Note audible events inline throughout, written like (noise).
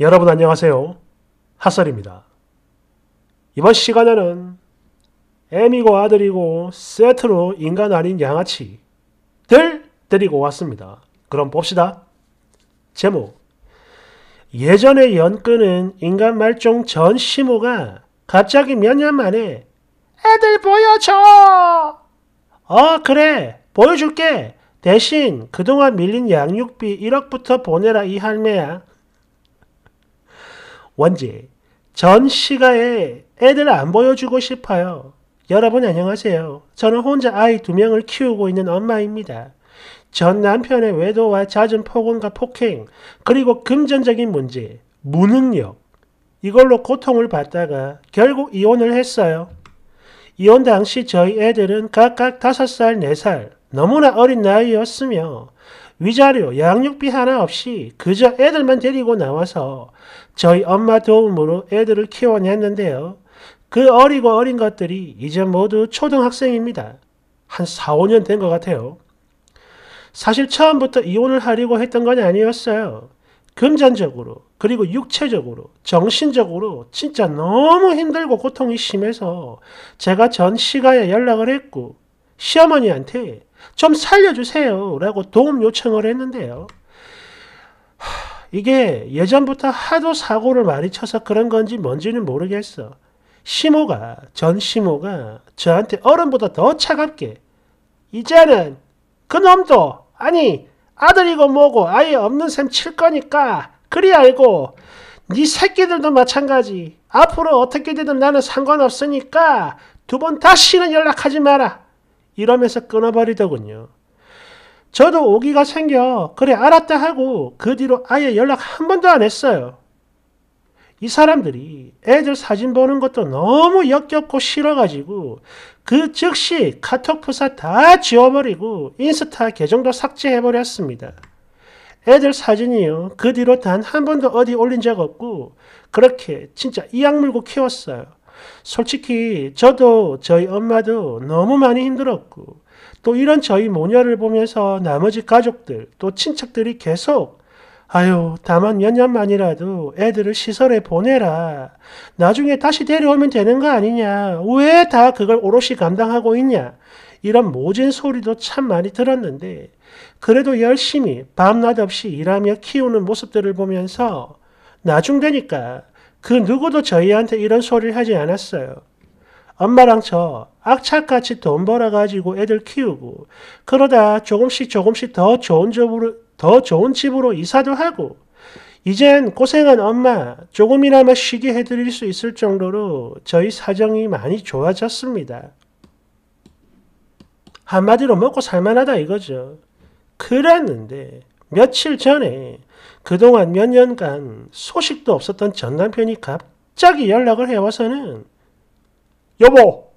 여러분 안녕하세요. 핫설입니다. 이번 시간에는 애미고 아들이고 세트로 인간 아닌 양아치들 데리고 왔습니다. 그럼 봅시다. 제목 예전의 연근은 인간 말종 전 시모가 갑자기 몇 년 만에 애들 보여줘! 어 그래 보여줄게 대신 그동안 밀린 양육비 1억부터 보내라 이 할매야 원지 전 시가에 애들 안 보여주고 싶어요. 여러분 안녕하세요. 저는 혼자 아이 두 명을 키우고 있는 엄마입니다. 전 남편의 외도와 잦은 폭언과 폭행, 그리고 금전적인 문제, 무능력, 이걸로 고통을 받다가 결국 이혼을 했어요. 이혼 당시 저희 애들은 각각 5살, 4살, 너무나 어린 나이였으며 위자료, 양육비 하나 없이 그저 애들만 데리고 나와서 저희 엄마 도움으로 애들을 키워냈는데요. 그 어리고 어린 것들이 이제 모두 초등학생입니다. 한 4, 5년 된 것 같아요. 사실 처음부터 이혼을 하려고 했던 건 아니었어요. 금전적으로, 그리고 육체적으로, 정신적으로 진짜 너무 힘들고 고통이 심해서 제가 전 시가에 연락을 했고, 시어머니한테 좀 살려주세요. 라고 도움 요청을 했는데요. 이게 예전부터 하도 사고를 많이 쳐서 그런 건지 뭔지는 모르겠어. 시모가, 전 시모가 저한테 어른보다 더 차갑게 이제는 그놈도 아니 아들이고 뭐고 아예 없는 셈 칠 거니까 그리 알고 네 새끼들도 마찬가지 앞으로 어떻게 되든 나는 상관없으니까 두 번 다시는 연락하지 마라. 이러면서 끊어버리더군요. 저도 오기가 생겨 그래 알았다 하고 그 뒤로 아예 연락 한 번도 안 했어요. 이 사람들이 애들 사진 보는 것도 너무 역겹고 싫어가지고 그 즉시 카톡 프사 다 지워버리고 인스타 계정도 삭제해버렸습니다. 애들 사진이요. 그 뒤로 단 한 번도 어디 올린 적 없고 그렇게 진짜 이악 물고 키웠어요. 솔직히 저도 저희 엄마도 너무 많이 힘들었고 또 이런 저희 모녀를 보면서 나머지 가족들 또 친척들이 계속 아유, 다만 몇 년만이라도 애들을 시설에 보내라. 나중에 다시 데려오면 되는 거 아니냐. 왜 다 그걸 오롯이 감당하고 있냐. 이런 모진 소리도 참 많이 들었는데, 그래도 열심히 밤낮 없이 일하며 키우는 모습들을 보면서 나중 되니까 그 누구도 저희한테 이런 소리를 하지 않았어요. 엄마랑 저 악착같이 돈 벌어가지고 애들 키우고 그러다 조금씩 조금씩 더 좋은 집으로, 더 좋은 집으로 이사도 하고 이젠 고생한 엄마 조금이나마 쉬게 해드릴 수 있을 정도로 저희 사정이 많이 좋아졌습니다. 한마디로 먹고 살만하다 이거죠. 그랬는데 며칠 전에 그동안 몇 년간 소식도 없었던 전 남편이 갑자기 연락을 해와서는 여보,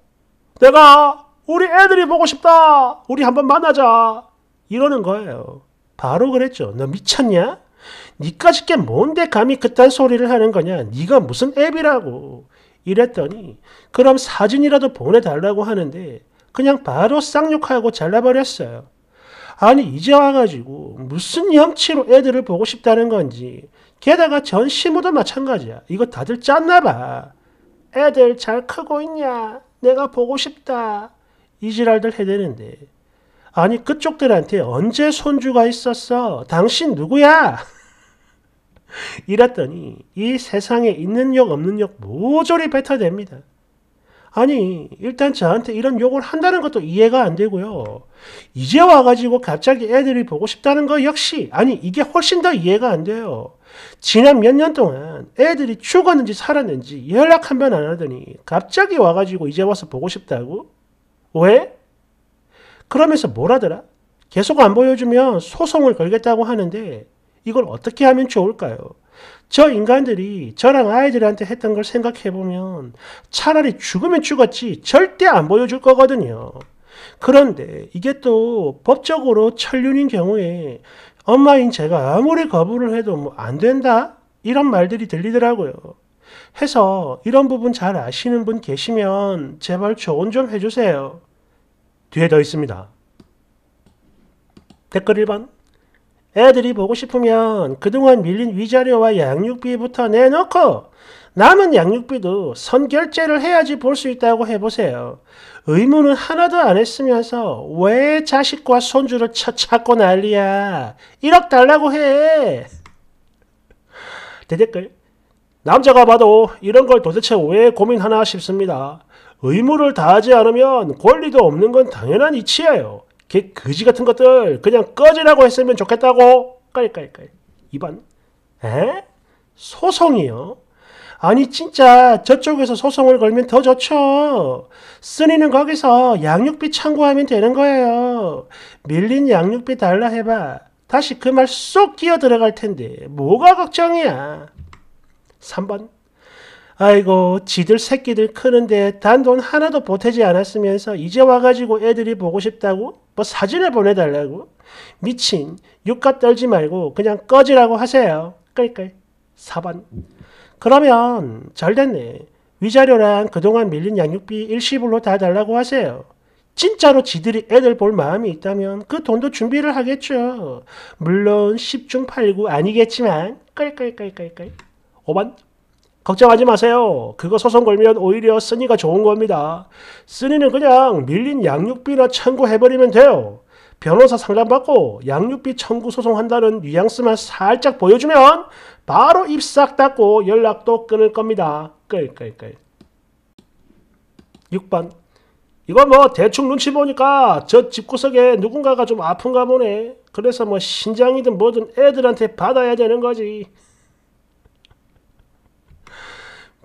내가 우리 애들이 보고 싶다. 우리 한번 만나자. 이러는 거예요. 바로 그랬죠. 너 미쳤냐? 니까지 게 뭔데 감히 그딴 소리를 하는 거냐? 니가 무슨 앱이라고. 이랬더니 그럼 사진이라도 보내달라고 하는데 그냥 바로 쌍욕하고 잘라버렸어요. 아니 이제 와가지고 무슨 염치로 애들을 보고 싶다는 건지 게다가 전 시무도 마찬가지야. 이거 다들 짰나 봐. 애들 잘 크고 있냐? 내가 보고 싶다. 이 지랄들 해대는데 아니 그쪽들한테 언제 손주가 있었어? 당신 누구야? (laughs) 이랬더니 이 세상에 있는 욕 없는 욕 모조리 뱉어댑니다. 아니 일단 저한테 이런 욕을 한다는 것도 이해가 안 되고요. 이제 와가지고 갑자기 애들이 보고 싶다는 거 역시 아니 이게 훨씬 더 이해가 안 돼요. 지난 몇 년 동안 애들이 죽었는지 살았는지 연락 한 번 안 하더니 갑자기 와가지고 이제 와서 보고 싶다고? 왜? 그러면서 뭘하더라 계속 안 보여주면 소송을 걸겠다고 하는데 이걸 어떻게 하면 좋을까요? 저 인간들이 저랑 아이들한테 했던 걸 생각해보면 차라리 죽으면 죽었지 절대 안 보여줄 거거든요. 그런데 이게 또 법적으로 천륜인 경우에 엄마인 제가 아무리 거부를 해도 뭐 안 된다? 이런 말들이 들리더라고요. 해서 이런 부분 잘 아시는 분 계시면 제발 조언 좀 해주세요. 뒤에 더 있습니다. 댓글 1번 애들이 보고 싶으면 그동안 밀린 위자료와 양육비부터 내놓고 남은 양육비도 선결제를 해야지 볼 수 있다고 해보세요. 의무는 하나도 안 했으면서 왜 자식과 손주를 찾고 난리야. 1억 달라고 해. 대댓글 남자가 봐도 이런 걸 도대체 왜 고민하나 싶습니다. 의무를 다하지 않으면 권리도 없는 건 당연한 이치예요. 개 거지 같은 것들 그냥 꺼지라고 했으면 좋겠다고 깔깔깔 이번 에? 소송이요? 아니 진짜 저쪽에서 소송을 걸면 더 좋죠. 쓰니는 거기서 양육비 청구하면 되는 거예요. 밀린 양육비 달라 해봐. 다시 그 말 쏙 끼어 들어갈 텐데 뭐가 걱정이야. 3번 아이고 지들 새끼들 크는데 단돈 하나도 보태지 않았으면서 이제 와가지고 애들이 보고 싶다고? 뭐 사진을 보내달라고? 미친 육값 떨지 말고 그냥 꺼지라고 하세요. 끌끌 4번 그러면 잘됐네. 위자료랑 그동안 밀린 양육비 일시불로 다 달라고 하세요. 진짜로 지들이 애들 볼 마음이 있다면 그 돈도 준비를 하겠죠. 물론 10중 8구 아니겠지만 끌끌끌끌끌 5번 걱정하지 마세요. 그거 소송 걸면 오히려 쓰니가 좋은 겁니다. 쓰니는 그냥 밀린 양육비나 청구해버리면 돼요. 변호사 상담받고 양육비 청구 소송한다는 뉘앙스만 살짝 보여주면 바로 입 싹 닫고 연락도 끊을 겁니다. 끌끌끌. 6번 이거 뭐 대충 눈치 보니까 저 집구석에 누군가가 좀 아픈가 보네. 그래서 뭐 신장이든 뭐든 애들한테 받아야 되는 거지.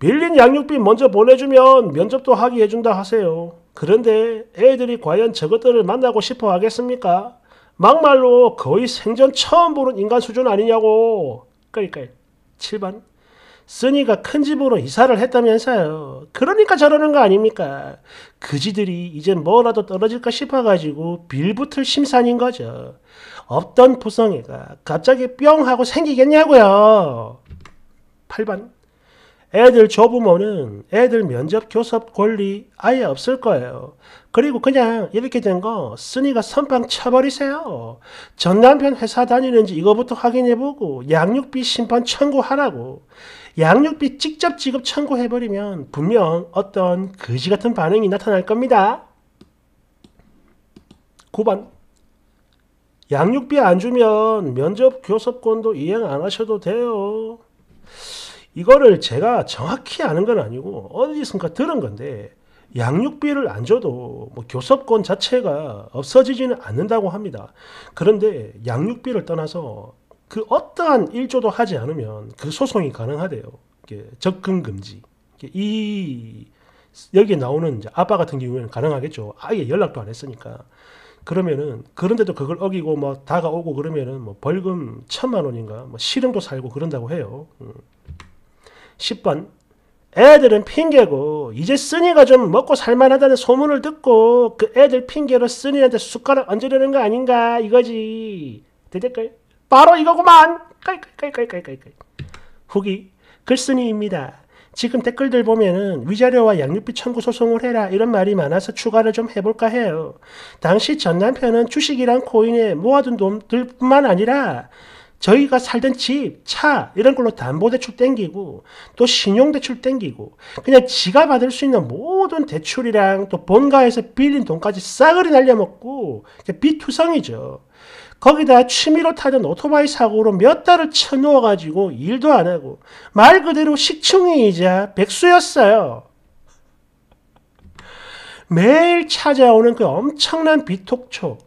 빌린 양육비 먼저 보내주면 면접도 하게 해준다 하세요. 그런데 애들이 과연 저것들을 만나고 싶어 하겠습니까? 막말로 거의 생전 처음 보는 인간 수준 아니냐고. 그러니까 7번. 쓰니가 큰 집으로 이사를 했다면서요. 그러니까 저러는 거 아닙니까? 그지들이 이제 뭐라도 떨어질까 싶어가지고 빌붙을 심산인 거죠. 없던 부성애가 갑자기 뿅 하고 생기겠냐고요. 8번. 애들 조부모는 애들 면접 교섭 권리 아예 없을 거예요. 그리고 그냥 이렇게 된 거 쓰니가 선빵 쳐버리세요. 전남편 회사 다니는지 이거부터 확인해보고 양육비 심판 청구하라고. 양육비 직접 지급 청구해버리면 분명 어떤 거지 같은 반응이 나타날 겁니다. 9번 양육비 안 주면 면접 교섭권도 이행 안 하셔도 돼요. 이거를 제가 정확히 아는 건 아니고 어디선가 들은 건데 양육비를 안 줘도 뭐 교섭권 자체가 없어지지는 않는다고 합니다. 그런데 양육비를 떠나서 그 어떠한 일조도 하지 않으면 그 소송이 가능하대요. 접근 금지. 이 여기에 나오는 아빠 같은 경우에는 가능하겠죠. 아예 연락도 안 했으니까. 그러면은 그런데도 그걸 어기고 뭐 다가오고 그러면은 뭐 벌금 천만 원인가 뭐 실형도 살고 그런다고 해요. 음. 10번 애들은 핑계고 이제 쓰니가 좀 먹고 살만하다는 소문을 듣고 그 애들 핑계로 쓰니한테 숟가락 얹으려는 거 아닌가 이거지 대댓글 바로 이거구만 깔깔깔깔깔깔 후기 글쓴이입니다 지금 댓글들 보면은 위자료와 양육비 청구 소송을 해라 이런 말이 많아서 추가를 좀 해볼까 해요. 당시 전 남편은 주식이랑 코인에 모아둔 돈들뿐만 아니라 저희가 살던 집, 차 이런 걸로 담보대출 땡기고 또 신용대출 땡기고 그냥 지가 받을 수 있는 모든 대출이랑 또 본가에서 빌린 돈까지 싸그리 날려먹고 빚투성이죠 거기다 취미로 타던 오토바이 사고로 몇 달을 쳐놓아가지고 일도 안 하고 말 그대로 식충이이자 백수였어요. 매일 찾아오는 그 엄청난 비톡촉,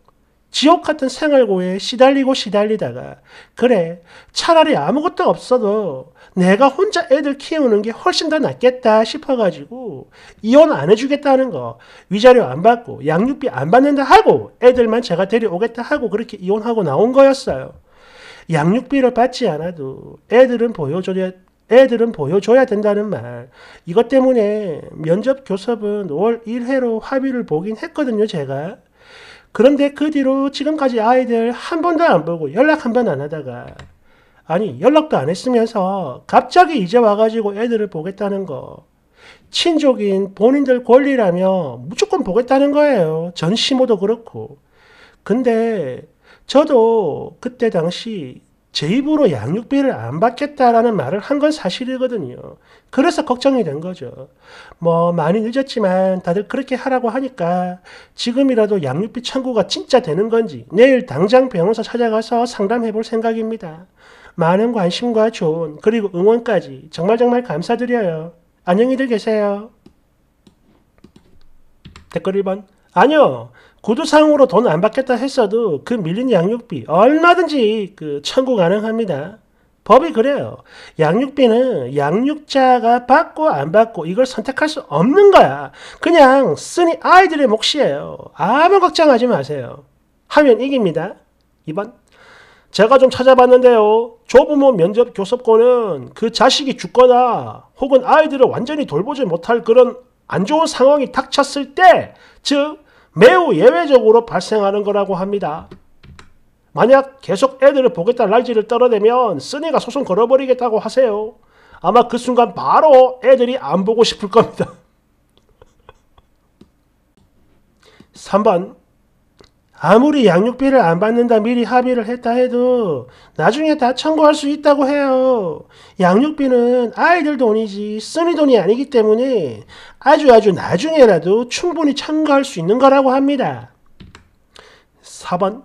지옥 같은 생활고에 시달리고 시달리다가 그래 차라리 아무것도 없어도 내가 혼자 애들 키우는 게 훨씬 더 낫겠다 싶어가지고 이혼 안 해주겠다는 거 위자료 안 받고 양육비 안 받는다 하고 애들만 제가 데려오겠다 하고 그렇게 이혼하고 나온 거였어요. 양육비를 받지 않아도 애들은 보여줘야 애들은 보여줘야 된다는 말. 이것 때문에 면접 교섭은 5월 1회로 합의를 보긴 했거든요, 제가. 그런데 그 뒤로 지금까지 아이들 한 번도 안 보고 연락 한 번 안 하다가 아니 연락도 안 했으면서 갑자기 이제 와가지고 애들을 보겠다는 거 친족인 본인들 권리라며 무조건 보겠다는 거예요. 전시모도 그렇고. 근데 저도 그때 당시 제 입으로 양육비를 안 받겠다라는 말을 한 건 사실이거든요. 그래서 걱정이 된 거죠. 뭐 많이 늦었지만 다들 그렇게 하라고 하니까 지금이라도 양육비 청구가 진짜 되는 건지 내일 당장 변호사 찾아가서 상담해 볼 생각입니다. 많은 관심과 조언 그리고 응원까지 정말 정말 감사드려요. 안녕히들 계세요. 댓글 1번 아니요. 구두상으로 돈 안 받겠다 했어도 그 밀린 양육비 얼마든지 그 청구 가능합니다. 법이 그래요. 양육비는 양육자가 받고 안 받고 이걸 선택할 수 없는 거야. 그냥 쓰니 아이들의 몫이에요. 아무 걱정하지 마세요. 하면 이깁니다. 2번. 제가 좀 찾아봤는데요. 조부모 면접 교섭권은 그 자식이 죽거나 혹은 아이들을 완전히 돌보지 못할 그런 안 좋은 상황이 닥쳤을 때, 즉, 매우 예외적으로 발생하는 거라고 합니다. 만약 계속 애들을 보겠다 날지를 떨어내면 쓰니가 소송 걸어버리겠다고 하세요. 아마 그 순간 바로 애들이 안 보고 싶을 겁니다. 3번 (laughs) 아무리 양육비를 안 받는다 미리 합의를 했다 해도 나중에 다 청구할 수 있다고 해요. 양육비는 아이들 돈이지 쓰는 돈이 아니기 때문에 아주 아주 나중에라도 충분히 청구할 수 있는 거라고 합니다. 4번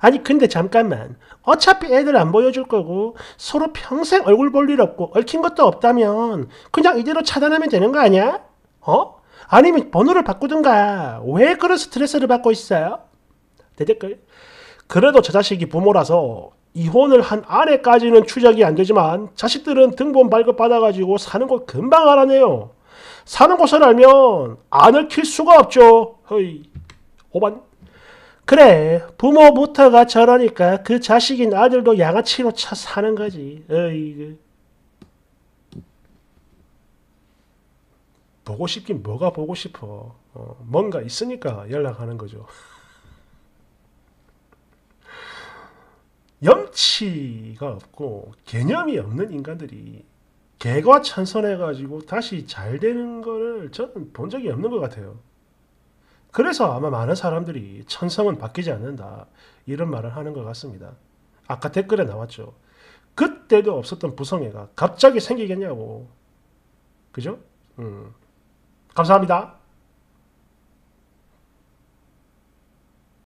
아니 근데 잠깐만 어차피 애들 안 보여줄 거고 서로 평생 얼굴 볼 일 없고 얽힌 것도 없다면 그냥 이대로 차단하면 되는 거 아니야? 어? 아니면 번호를 바꾸든가 왜 그런 스트레스를 받고 있어요? 대댓글. 그래도 저 자식이 부모라서 이혼을 한 아내까지는 추적이 안 되지만 자식들은 등본 발급받아가지고 사는 곳 금방 알아내요. 사는 곳을 알면 안 얽힐 수가 없죠. 허이, 오반. 그래, 부모부터가 저러니까 그 자식인 아들도 양아치로 차 사는 거지. 어이 그. 보고 싶긴 뭐가 보고 싶어. 어, 뭔가 있으니까 연락하는 거죠. 염치가 없고 개념이 없는 인간들이 개과 천선해가지고 다시 잘 되는 거를 저는 본 적이 없는 것 같아요. 그래서 아마 많은 사람들이 천성은 바뀌지 않는다 이런 말을 하는 것 같습니다. 아까 댓글에 나왔죠. 그때도 없었던 부성애가 갑자기 생기겠냐고. 그죠? 음. 감사합니다.